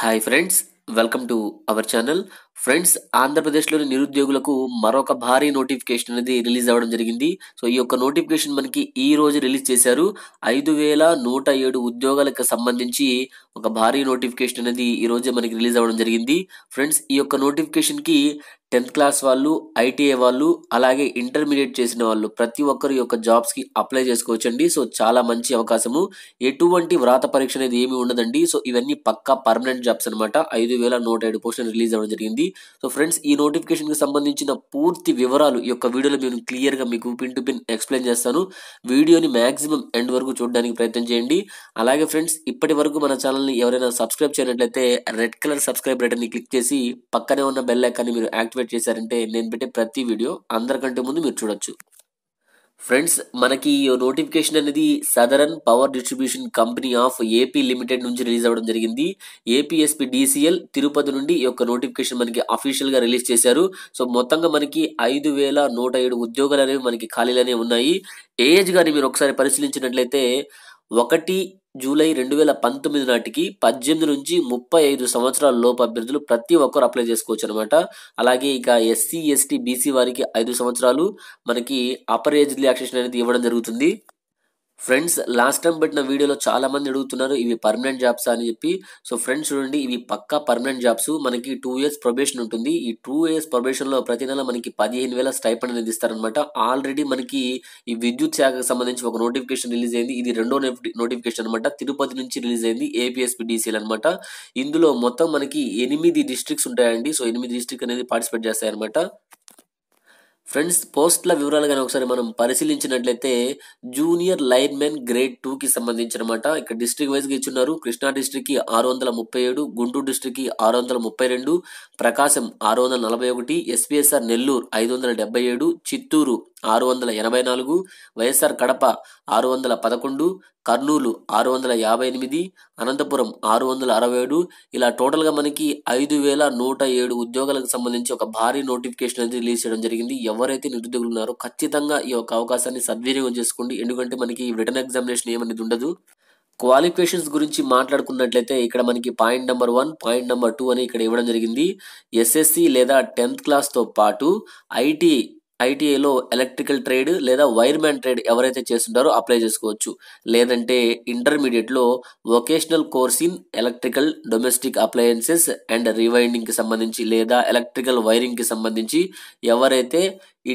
hi friends welcome to our channel friends ఆంధ్రప్రదేశ్లోని నిరుద్యోగులకు మరొక భారీ నోటిఫికేషన్ అనేది రిలీజ్ అవ్వడం జరిగింది సో ఈ యొక్క నోటిఫికేషన్ మనకి ఈ రోజు రిలీజ్ చేశారు ఐదు వేల నూట ఏడు ఉద్యోగాలకు సంబంధించి ఒక భారీ నోటిఫికేషన్ అనేది ఈ రోజే మనకి రిలీజ్ అవ్వడం జరిగింది ఫ్రెండ్స్ ఈ యొక్క నోటిఫికేషన్కి టెన్త్ క్లాస్ వాళ్ళు ఐటీఐ వాళ్ళు అలాగే ఇంటర్మీడియట్ చేసిన వాళ్ళు ప్రతి ఒక్కరు యొక్క జాబ్స్కి అప్లై చేసుకోవచ్చండి సో చాలా మంచి అవకాశము ఎటువంటి వ్రాత పరీక్ష అనేది ఏమి ఉండదండి సో ఇవన్నీ పక్కా పర్మనెంట్ జాబ్స్ అనమాట ఐదు వేల నూట ఏడు పోస్టులు రిలీజ్ అవ్వడం జరిగింది సో ఫ్రెండ్స్ ఈ నోటిఫికేషన్కి సంబంధించిన పూర్తి వివరాలు ఈ యొక్క వీడియోలో నేను క్లియర్గా మీకు పిన్ టు పిన్ ఎక్స్ప్లెయిన్ చేస్తాను వీడియోని మ్యాక్సిమం ఎండ్ వరకు చూడడానికి ప్రయత్నం చేయండి అలాగే ఫ్రెండ్స్ ఇప్పటి వరకు మన ఛానల్ని ఎవరైనా సబ్స్క్రైబ్ చేయనట్లయితే రెడ్ కలర్ సబ్స్క్రైబ్ బటన్ని క్లిక్ చేసి పక్కనే ఉన్న బెల్ ఐకాన్ని మీరు యాక్టివ్ యాక్టివేట్ చేశారంటే నేను పెట్టే ప్రతి వీడియో అందరికంటే ముందు మీరు చూడొచ్చు ఫ్రెండ్స్ మనకి నోటిఫికేషన్ అనేది southern power distribution company of AP limited నుంచి రిలీజ్ అవ్వడం జరిగింది ఏపీఎస్పి డిసిఎల్ తిరుపతి నుండి ఈ యొక్క నోటిఫికేషన్ మనకి అఫీషియల్గా రిలీజ్ చేశారు సో మొత్తంగా మనకి ఐదు వేల నూట ఏడు ఉద్యోగాలు అనేవి మనకి ఖాళీలు అనేవి ఉన్నాయి ఏజ్ కానీ మీరు ఒకసారి పరిశీలించినట్లయితే ఒకటి జూలై రెండు వేల పంతొమ్మిది నాటికి పద్దెనిమిది నుంచి ముప్పై ఐదు సంవత్సరాల లోపు అభ్యర్థులు ప్రతి ఒక్కరు అప్లై చేసుకోవచ్చు అనమాట అలాగే ఇక ఎస్సీ ఎస్టీ బీసీ వారికి ఐదు సంవత్సరాలు మనకి అపర్ ఏజ్ రిలాక్సేషన్ అనేది ఇవ్వడం జరుగుతుంది ఫ్రెండ్స్ లాస్ట్ టైం పెట్టిన వీడియోలో చాలా మంది అడుగుతున్నారు ఇవి పర్మనెంట్ జాబ్స్ అని చెప్పి సో ఫ్రెండ్స్ చూడండి ఇవి పక్కా పర్మనెంట్ జాబ్స్ మనకి టూ ఇయర్స్ ప్రొబేషన్ ఉంటుంది ఈ టూ ఇయర్స్ లో ప్రతి నెల మనకి పదిహేను వేల స్టైప్ అనేది ఇస్తారనమాట ఆల్రెడీ మనకి ఈ విద్యుత్ శాఖకు సంబంధించి ఒక నోటిఫికేషన్ రిలీజ్ అయింది ఇది రెండో నోటిఫికేషన్ అనమాట తిరుపతి నుంచి రిలీజ్ అయింది ఏపీఎస్పీడీసీలు అనమాట ఇందులో మొత్తం మనకి ఎనిమిది డిస్ట్రిక్ట్స్ ఉంటాయండి సో ఎనిమిది డిస్ట్రిక్ట్ అనేది పార్టిసిపేట్ చేస్తాయన్నమాట ఫ్రెండ్స్ పోస్ట్ల వివరాలు కానీ ఒకసారి మనం పరిశీలించినట్లయితే జూనియర్ లైన్మెన్ గ్రేడ్ టూకి సంబంధించినమాట ఇక్కడ డిస్ట్రిక్ట్ వైజ్గా ఇచ్చున్నారు కృష్ణా డిస్టిక్కి ఆరు వందల ముప్పై ఏడు గుంటూరు డిస్ట్రిక్ట్కి ఆరు వందల ముప్పై రెండు ప్రకాశం ఆరు వందల నలభై ఒకటి ఎస్పీఎస్ఆర్ నెల్లూరు ఐదు వందల డెబ్బై ఏడు చిత్తూరు ఆరు వందల ఎనభై నాలుగు వైఎస్ఆర్ కడప ఆరు వందల పదకొండు కర్నూలు ఆరు వందల యాభై ఎనిమిది అనంతపురం ఆరు వందల అరవై ఏడు ఇలా టోటల్గా మనకి ఐదు వేల నూట ఏడు ఉద్యోగాలకు సంబంధించి ఒక భారీ నోటిఫికేషన్ అనేది రిలీజ్ చేయడం జరిగింది ఎవరైతే నిరుద్యోగులు ఉన్నారో ఖచ్చితంగా ఈ యొక్క అవకాశాన్ని సద్వినియోగం చేసుకోండి ఎందుకంటే మనకి రిటర్న్ ఎగ్జామినేషన్ ఏమనేది ఉండదు క్వాలిఫికేషన్స్ గురించి మాట్లాడుకున్నట్లయితే ఇక్కడ మనకి point number one point number two అని ఇక్కడ ఇవ్వడం జరిగింది ఎస్ఎస్సి లేదా టెన్త్ క్లాస్తో పాటు ఐటీ ఐటీఐలో ఎలక్ట్రికల్ ట్రేడ్ లేదా వైర్మ్యాన్ ట్రేడ్ ఎవరైతే చేస్తుంటారో అప్లై చేసుకోవచ్చు లేదంటే ఇంటర్మీడియట్లో vocational course in electrical domestic appliances and రివైండింగ్కి సంబంధించి లేదా ఎలక్ట్రికల్ వైరింగ్కి సంబంధించి ఎవరైతే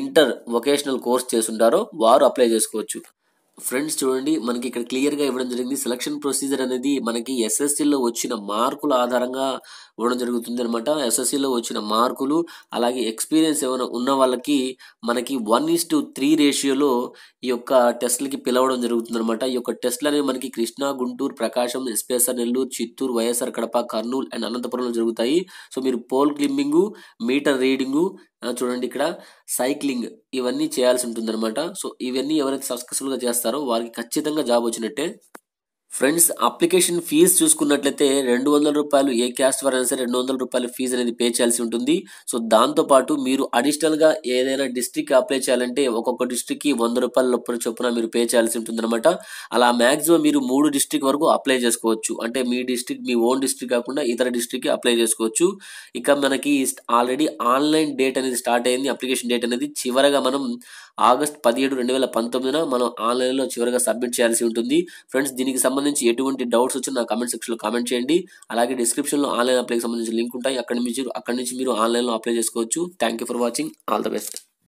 ఇంటర్ వొకేషనల్ కోర్స్ చేస్తుంటారో వారు అప్లై చేసుకోవచ్చు ఫ్రెండ్స్ చూడండి మనకి ఇక్కడ క్లియర్గా ఇవ్వడం జరిగింది సెలక్షన్ ప్రొసీజర్ అనేది మనకి ఎస్ఎస్సిలో వచ్చిన మార్కుల ఆధారంగా ఇవ్వడం జరుగుతుంది అనమాట ఎస్ఎస్సిలో వచ్చిన మార్కులు అలాగే ఎక్స్పీరియన్స్ ఏమైనా ఉన్న వాళ్ళకి మనకి వన్ ఈస్ టు త్రీ రేషియోలో ఈ యొక్క టెస్ట్లకి పిలవడం జరుగుతుంది అనమాట ఈ యొక్క టెస్ట్లు అనేవి మనకి Krishna Guntur Prakasam SPSR Nellore Chittoor YSR Kadapa Kurnool and అనంతపురంలో జరుగుతాయి సో మీరు పోల్ క్లింబింగు మీటర్ రీడింగు చూడండి ఇక్కడ సైక్లింగ్ ఇవన్నీ చేయాల్సి ఉంటుందన్నమాట సో ఇవన్నీ ఎవరైతే సక్సెస్ఫుల్గా చేస్తారో వారికి ఖచ్చితంగా జాబ్ వచ్చినట్టే ఫ్రెండ్స్ అప్లికేషన్ ఫీజ్ చూసుకున్నట్లయితే రెండు వందల రూపాయలు ఏ క్యాస్ట్ వారైనా సరే రెండు వందల రూపాయలు ఫీజు అనేది పే చేయాల్సి ఉంటుంది సో దాంతోపాటు మీరు అడిషనల్గా ఏదైనా డిస్టిక్ అప్లై చేయాలంటే ఒక్కొక్క డిస్టిక్కి వంద రూపాయల లోపల చొప్పున మీరు పే చేయాల్సి ఉంటుంది అనమాట అలా మ్యాక్సిమం మీరు మూడు డిస్టిక్ వరకు అప్లై చేసుకోవచ్చు అంటే మీ డిస్టిక్ మీ ఓన్ డిస్టిక్ కాకుండా ఇతర డిస్టిక్కి అప్లై చేసుకోవచ్చు ఇక మనకి ఆల్రెడీ ఆన్లైన్ డేట్ అనేది స్టార్ట్ అయింది అప్లికేషన్ డేట్ అనేది చివరగా మనం ఆగస్ట్ పదిహేడు రెండు వేల పంతొమ్మిదిన మనం ఆన్లైన్లో చివరగా సబ్మిట్ చేయాల్సి ఉంటుంది ఫ్రెండ్స్ దీనికి సంబంధించి సంబంధించి ఎటువంటి డౌట్స్ వచ్చినా నా కమెంట్ సెక్షన్లో కామెంట్ చేయండి అలాగే డిస్క్రిప్షన్లో ఆన్లైన్ అప్లైకి సంబంధించి లింక్ ఉంటాయి అక్కడ మీరు అక్కడ నుంచి మీరు ఆన్లైన్లో అప్లై చేసుకోవచ్చు thank you for watching all the best